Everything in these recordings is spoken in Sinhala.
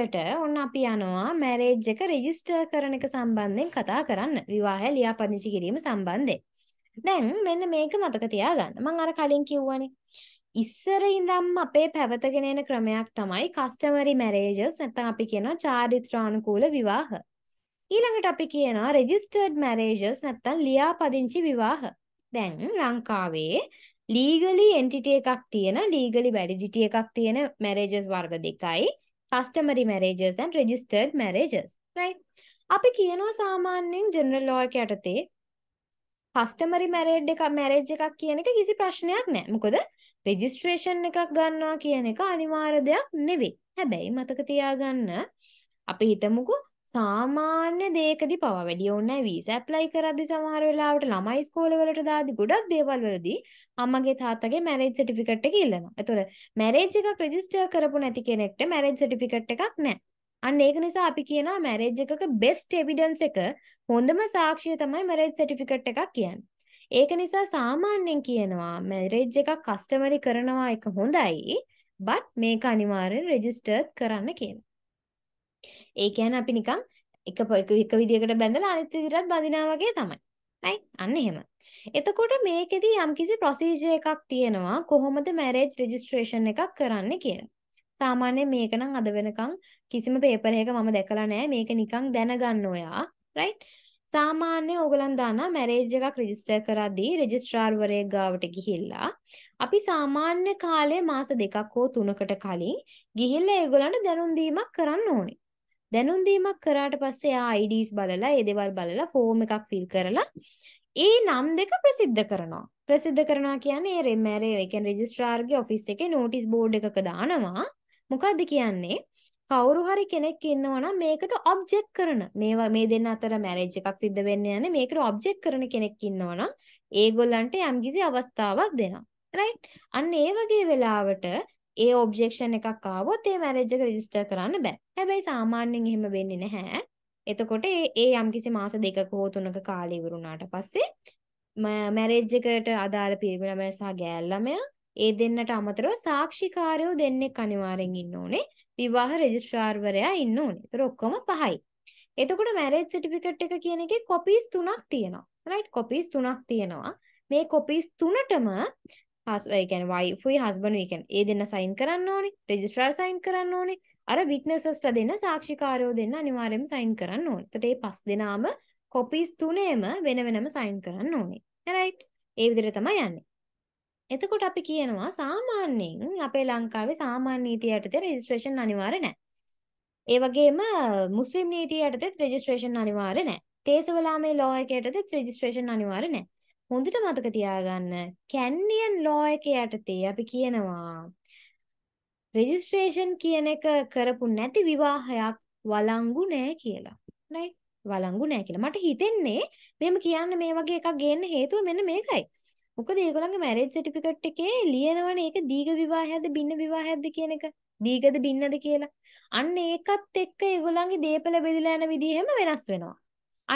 ඊළඟට ඔන්න අපි යනවා මැරේජ් එක රෙජිස්ටර් කරන එක සම්බන්ධයෙන් කතා කරන්න. විවාහය ලියාපදිංචි කිරීම සම්බන්ධයෙන්. දැන් මෙන්න මේක මතක තියාගන්න. මම අර කලින් කිව්වනේ. ඉස්සර ඉඳන්ම අපේ පැවතගෙන එන ක්‍රමයක් තමයි කස්ටමරි මැරේජස් නැත්නම් අපි කියනවා චාරිත්‍රානුකූල විවාහ. ඊළඟට අපි කියනවා රෙජිස්ටර්ඩ් මැරේජස් නැත්නම් ලියාපදිංචි විවාහ. දැන් ලංකාවේ ලීගලි එන්ටිටි එකක් තියෙන ලීගලි වැලිඩිටි එකක් තියෙන මැරේජස් වර්ග දෙකයි customary marriages and registered marriages right අපි කියනවා සාමාන්‍යයෙන් ජෙනරල් ලෝ එක යටතේ customary marriage එක marriage එකක් කියන එක කිසි ප්‍රශ්නයක් නැහැ මොකද registration එකක් ගන්නවා කියන එක අනිවාර්ය දෙයක් නෙවෙයි හැබැයි මතක තියාගන්න අපි හිතමුකෝ සාමාන්‍ය දේකදි පවා වැඩිය ඕනේ වීස ඇප්ලයි කරද්දි සමහර වෙලාවට ළමයි ස්කෝල වලට දාද්දි ගොඩක් දේවල් වලදී අම්මගේ තාත්තගේ මැරේජ් සර්ටිෆිකේට් එක ඉල්ලනවා. ඒතොර මැරේජ් එකක් රෙජිස්ටර් කරපු නැති කෙනෙක්ට මැරේජ් සර්ටිෆිකේට් එකක් නැහැ. අන්න ඒක නිසා අපි කියනවා මැරේජ් එකක බෙස්ට් එවිඩන්ස් එක හොඳම සාක්ෂිය තමයි මැරේජ් සර්ටිෆිකේට් එකක් කියන්නේ. ඒක නිසා සාමාන්‍යයෙන් කියනවා මැරේජ් එකක් කස්ටමරි කරනවා එක හොඳයි. බට් මේක අනිවාර්යෙන් රෙජිස්ටර් කරන්න කියලා. ඒ කියන්නේ අපි නිකන් එක එක විදියකට බැඳලා අනිත් විදියට බඳිනවා වගේ තමයි. right? අන්න එහෙම. එතකොට මේකෙදී යම්කිසි ප්‍රොසීජර් එකක් තියෙනවා කොහොමද මැරේජ් රෙජිස්ට්‍රේෂන් එකක් කරන්න කියලා. සාමාන්‍යයෙන් මේක නම් අද වෙනකන් කිසිම පේපර් එකක මම දැකලා නැහැ. මේක නිකන් දැනගන්න ඔයා. right? සාමාන්‍ය ඕගලන් දානවා මැරේජ් එකක් රෙජිස්ටර් කරද්දී රෙජිස්ට්‍රාර්වරයෙක් ගාවට ගිහිල්ලා අපි සාමාන්‍ය කාලේ මාස දෙකක් හෝ තුනකට කලින් ගිහිල්ලා ඒගොල්ලන්ට දැනුම් දීමක් කරන්න ඕනේ. දැනුම් දීමක් කරාට පස්සේ එයා IDs බලලා ඒ දේවල් බලලා ෆෝම් එකක් ෆිල් කරලා ඒ නම් දෙක ප්‍රසිද්ධ කරනවා. ප්‍රසිද්ධ කරනවා කියන්නේ ඒ මැරේ ඒ කියන්නේ රෙජිස්ට්‍රාර්ගේ ඔෆිස් එකේ නෝටිස් බෝඩ් එකක දානවා. මොකද්ද කියන්නේ? කවුරු හරි කෙනෙක් ඉන්නවා නම් මේකට ඔබ්ජෙක්ට් කරන මේවා මේ දෙන්න අතර මැරේජ් එකක් සිද්ධ වෙන්න යන්නේ මේකට ඔබ්ජෙක්ට් කරන කෙනෙක් ඉන්නවා නම් ඒගොල්ලන්ට යම්කිසි අවස්ථාවක් දෙනවා රයිට් අන්න ඒ වගේ වෙලාවට ඒ ඔබ්ජෙක්ෂන් එකක් ආවොත් ඒ මැරේජ් එක රෙජිස්ටර් කරන්න බෑ. හැබැයි සාමාන්‍යයෙන් එහෙම වෙන්නේ නැහැ. එතකොට ඒ ඒ යම්කිසි මාස දෙකක හෝ තුනක කාලය ඉවර වුණාට පස්සේ මැරේජ් එකට අදාළ පිරිමි ළමයා සහ ගෑල් ළමයා ඒ දෙන්නට අමතරව සාක්ෂිකාරයෝ දෙන්නෙක් අනිවාර්යෙන් ඉන්න ඕනේ. විවාහ රෙජිස්ට්‍රාර්වරයා ඉන්න ඕනේ. ඒතර ඔක්කොම පහයි. එතකොට මැරේජ් සර්ටිෆිකට් එක කියන එකේ කොපීස් තුනක් තියෙනවා. රයිට් කොපීස් තුනක් තියෙනවා. මේ කොපීස් තුනටම හස් ඒ කියන්නේ wife යි husband යි කියන්නේ ඒ දෙන්න සයින් කරන්න ඕනේ රෙජිස්ට්‍රාර් සයින් කරන්න ඕනේ අර විට්නසස්ලා දෙන්න සාක්ෂිකාරයෝ දෙන්න අනිවාර්යයෙන්ම සයින් කරන්න ඕනේ එතකොට මේ පස් දෙනාම කොපීස් තුනේම වෙන වෙනම සයින් කරන්න ඕනේ රයිට් ඒ විදිහට තමයි යන්නේ එතකොට අපි කියනවා සාමාන්‍යයෙන් අපේ ලංකාවේ සාමාන්‍ය නීතිය යටතේ රෙජිස්ට්‍රේෂන් අනිවාර්ය නැහැ ඒ වගේම මුස්ලිම් නීතිය යටතේ රෙජිස්ට්‍රේෂන් අනිවාර්ය නැහැ. තේසවලාමේ ලෝ එකයටද රෙජිස්ට්‍රේෂන් අනිවාර්ය නැහැ. හොඳට මතක තියාගන්න කැන්නියන් ලෝ එක යටතේ අපි කියනවා රෙජිස්ට්‍රේෂන් කියන එක කරපු නැති විවාහයක් වලංගු නෑ කියලා. right? වලංගු නෑ කියලා. මට හිතෙන්නේ මෙහෙම කියන්න මේ වගේ එකක් ගේන්න හේතුව මෙන්න මේකයි. මොකද ඒගොල්ලන්ගේ මැරේජ් සර්ටිෆිකට් එකේ ලියනවනේ ඒක දීඝ විවාහයක්ද බින්න විවාහයක්ද කියන එක. දීඝද බින්නද කියලා. අන්න ඒකත් එක්ක ඒගොල්ලන්ගේ දීපල බෙදලා යන විදිහෙම වෙනස් වෙනවා.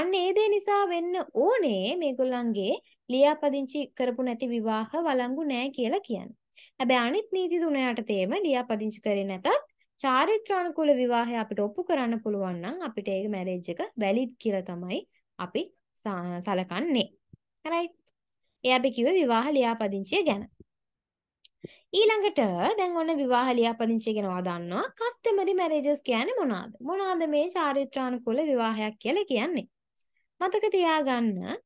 අන්න ඒ දේ නිසා වෙන්න ඕනේ මේගොල්ලන්ගේ ලියාපදිංචි කරපු නැති විවාහ වළංගු නෑ කියලා කියන්නේ. හැබැයි අනිත් නීති තුන යටතේම ලියාපදිංචි කරේ නැතත් චාරිත්‍රානුකූල විවාහය අපිට ඔප්පු කරන්න පුළුවන් නම් අපිට ඒ මැරේජ් එක වැලිඩ් කියලා තමයි අපි සලකන්නේ. රයිට්. ඒ අපි කිව්වේ විවාහ ලියාපදිංචිය ගැන. ඊළඟට දැන් ඔන්න විවාහ ලියාපදිංචිය ගැන වදන්නවා. කස්ටමරි මැරේජස් කියන්නේ මොනවාද? මොනවාද මේ චාරිත්‍රානුකූල විවාහයක් කියලා කියන්නේ? මතක තියාගන්න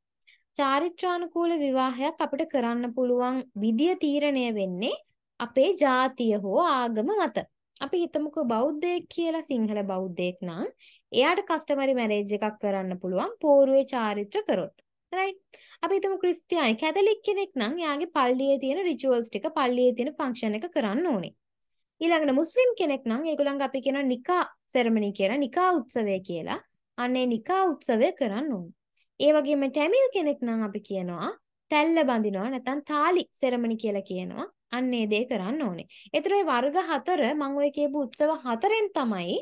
චාරිත්‍රානුකූල විවාහයක් අපිට කරන්න පුළුවන් විදිය තීරණය වෙන්නේ අපේ ජාතිය හෝ ආගම මත. අපි හිතමුකෝ බෞද්ධයෙක් කියලා සිංහල බෞද්ධයෙක් නම් එයාට කස්ටමරි මැරේජ් එකක් කරන්න පුළුවන් පෝරුවේ චාරිත්‍ර කරොත්. රයිට්. අපි හිතමු ක්‍රිස්තියානි කැතලික් කෙනෙක් නම් එයාගේ පල්ලියේ තියෙන රිචුවල්ස් ටික පල්ලියේ තියෙන ෆන්ක්ෂන් එක කරන්න ඕනේ. ඊළඟට මුස්ලිම් කෙනෙක් නම් ඒගොල්ලන්ගේ අපි කියන නිකා සෙරමනි කියලා නිකා උත්සවය කියලා. අනේ නිකා උත්සවය කරන්න ඕනේ. ඒ වගේම ටැමිල් කෙනෙක් නම් අපි කියනවා තැල්ල බඳිනවා නැත්නම් තාලි සෙරමනි කියලා කියනවා. අන්න ඒ දේ කරන්න ඕනේ. ඒතර ඒ වර්ග හතර මම ඔය කියපු උත්සව හතරෙන් තමයි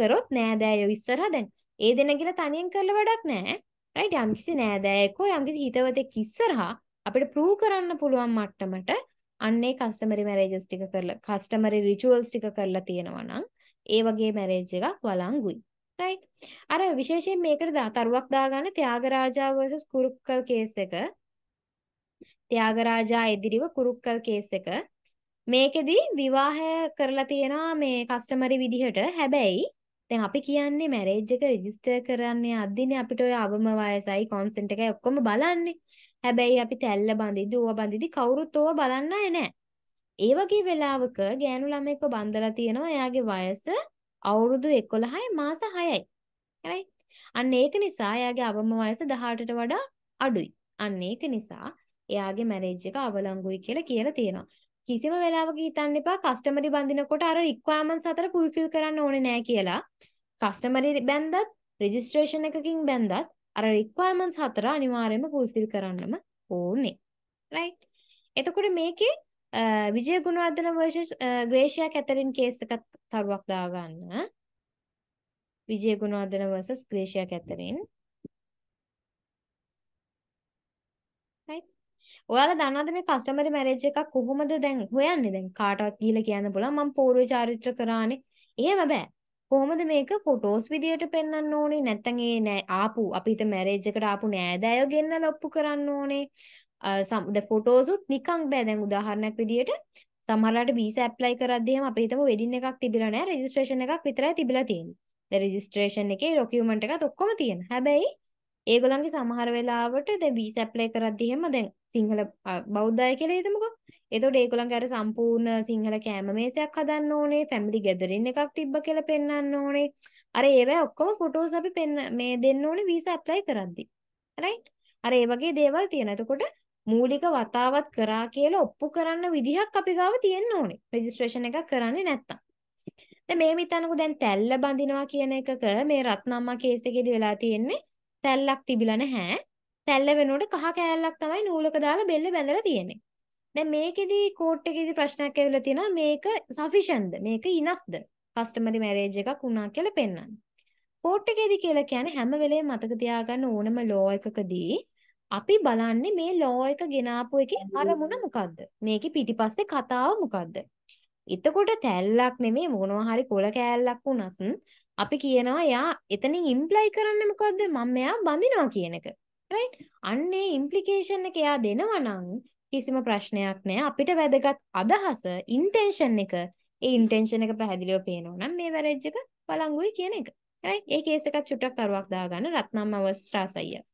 කරොත් නෑදෑයෝ ඉස්සරහ දැන් ඒ දෙනගින තනියෙන් කරලා වැඩක් නෑ. රයිට් යම්කිසි නෑදෑයෙකෝ යම්කිසි හිතවතෙක් ඉස්සරහා අපිට ප්‍රූව් කරන්න පුළුවන් මට්ටමට අන්නේ කස්ටමරි මැරේජස් ටික කරලා කස්ටමරි රිචුවල්ස් ටික කරලා තියෙනවා නම් ඒ වගේ මැරේජ් එකක් වළංගුයි. right අර විශේෂයෙන් මේකට තරුවක් දාගන්න ත්‍යාගරාජා versus කුරුක්කල් කේස් එක ත්‍යාගරාජා එදිරිව කුරුක්කල් කේස් එක මේකෙදි විවාහය කරලා තියෙනවා මේ කස්ටමරි විදිහට හැබැයි දැන් අපි කියන්නේ මැරේජ් එක රෙජිස්ටර් කරන්නේ අද්දිනේ අපිට ඔය අවම වයසයි කන්සෙන්ට් එකයි ඔක්කොම බලන්නේ. හැබැයි අපි තැල්ල බඳිදි, ඌව බඳිදි කවුරුත් ඕව බලන්නේ නැහැ. ඒ වගේ වෙලාවක ගෑනු ළමයෙක්ව බඳලා තියෙනවා එයාගේ වයස අවුරුදු 11යි මාස 6යි. right? අන්න ඒක නිසා එයාගේ අවම වයස 18ට වඩා අඩුයි. අන්න ඒක නිසා එයාගේ මැරේජ් එක අවලංගුයි කියලා කියලා තියෙනවා. කිසිම වෙලාවක හිතන්න එපා කස්ටමරි බඳිනකොට අර රික්වයර්මන්ට්ස් අතර ෆුල්ෆිල් කරන්න ඕනේ නෑ කියලා. කස්ටමරි බැන්දත් රෙජිස්ට්‍රේෂන් එකකින් බැන්දත් අර රික්වයර්මන්ට්ස් හතර අනිවාර්යයෙන්ම ෆුල්ෆිල් කරන්නම ඕනේ. right? එතකොට මේකේ Vijaya Gunawardena versus Gracia Catherine case එකක් තරුවක් දාගන්න. Vijaya Gunawardena versus Gracia Catherine. right. ඔයාලා දන්නවද මේ කස්ටමර් මැරේජ් එකක් කොහොමද දැන් හොයන්නේ දැන් කාටවත් ගිහිල්ලා කියන්න පුළුවන් මම පූර්ව චාරිත්‍ර කරානේ. එහෙම බෑ. කොහොමද මේක ෆොටෝස් විදියට පෙන්වන්න ඕනේ නැත්නම් ඒ ආපු අපිට මැරේජ් එකට ආපු නෑදෑයෝ ගෙන්නලා ඔප්පු කරන්න ඕනේ ද ෆොටෝසුත් නිකන් බෑ දැන් උදාහරණයක් විදියට සමහරලාට වීසා ඇප්ලයි කරද්දී එහෙම අපි හිතමු වෙඩින් එකක් තිබිලා නැහැ රෙජිස්ට්‍රේෂන් එකක් විතරයි තිබිලා තියෙන්නේ. දැන් රෙජිස්ට්‍රේෂන් එකේ ඩොකියුමන්ට් එකත් ඔක්කොම තියෙන. හැබැයි ඒගොල්ලන්ගේ සමහර වෙලාවට දැන් වීසා ඇප්ලයි කරද්දී එහෙම දැන් සිංහල බෞද්ධය කියලා හිතමුකෝ. එතකොට ඒගොල්ලන්ගේ අර සම්පූර්ණ සිංහල කෑම මේසයක් හදන්න ඕනේ, ෆැමිලි ගැදරින් එකක් තිබ්බ කියලා පෙන්වන්න ඕනේ. අර ඒවා ඔක්කොම ෆොටෝස් අපි පෙන්න මේ දෙන්න ඕනේ වීසා ඇප්ලයි කරද්දී. රයිට්? අර ඒ වගේ දේවල් තියෙනවා. එතකොට මූලික වතාවත් කරා කියලා ඔප්පු කරන්න විදිහක් අපි ගාව තියෙන්න ඕනේ. රෙජිස්ට්‍රේෂන් එකක් කරන්නේ නැත්තම්. දැන් මේ මිතනකෝ දැන් තැල්ල බඳිනවා කියන එකක මේ රත්නම්මා කේස් එකේදී වෙලා තියෙන්නේ තැල්ලක් තිබිලා නැහැ. තැල්ල වෙනුවට කහ කෑල්ලක් තමයි නූලක දාලා බෙල්ල බැඳලා තියෙන්නේ. දැන් මේකෙදී කෝට් එකේදී ප්‍රශ්නයක් ඇවිල්ලා තියෙනවා මේක සෆිෂන්ද? මේක ඉනෆ්ද? කස්ටමරි මැරේජ් එකක් වුණා කියලා පෙන්වන්න. කෝට් එකේදී කියලා කියන්නේ හැම වෙලේම මතක තියාගන්න ඕනම ලෝ එකකදී අපි බලන්නේ මේ ලෝ එක ගෙනාපු එකේ අරමුණ මොකද්ද? මේකේ පිටිපස්සේ කතාව මොකද්ද? එතකොට තැල්ලක් නෙමෙයි මොනවා හරි කොල කෑල්ලක් වුණත් අපි කියනවා යා එතනින් ඉම්ප්ලයි කරන්නේ මොකද්ද? මම මෙයා බඳිනවා කියන එක. රයිට්? අන්නේ ඉම්ප්ලිකේෂන් එක එයා දෙනවා නම් කිසිම ප්‍රශ්නයක් නෑ. අපිට වැදගත් අදහස, ඉන්ටෙන්ෂන් එක, ඒ ඉන්ටෙන්ෂන් එක පැහැදිලිව පේනවා නම් මේ වැරේජ් එක බලංගුයි කියන එක. රයිට්? ඒ කේස් එකත් චුට්ටක් තරුවක් දාගන්න රත්නම් අවස්ථාසයියා.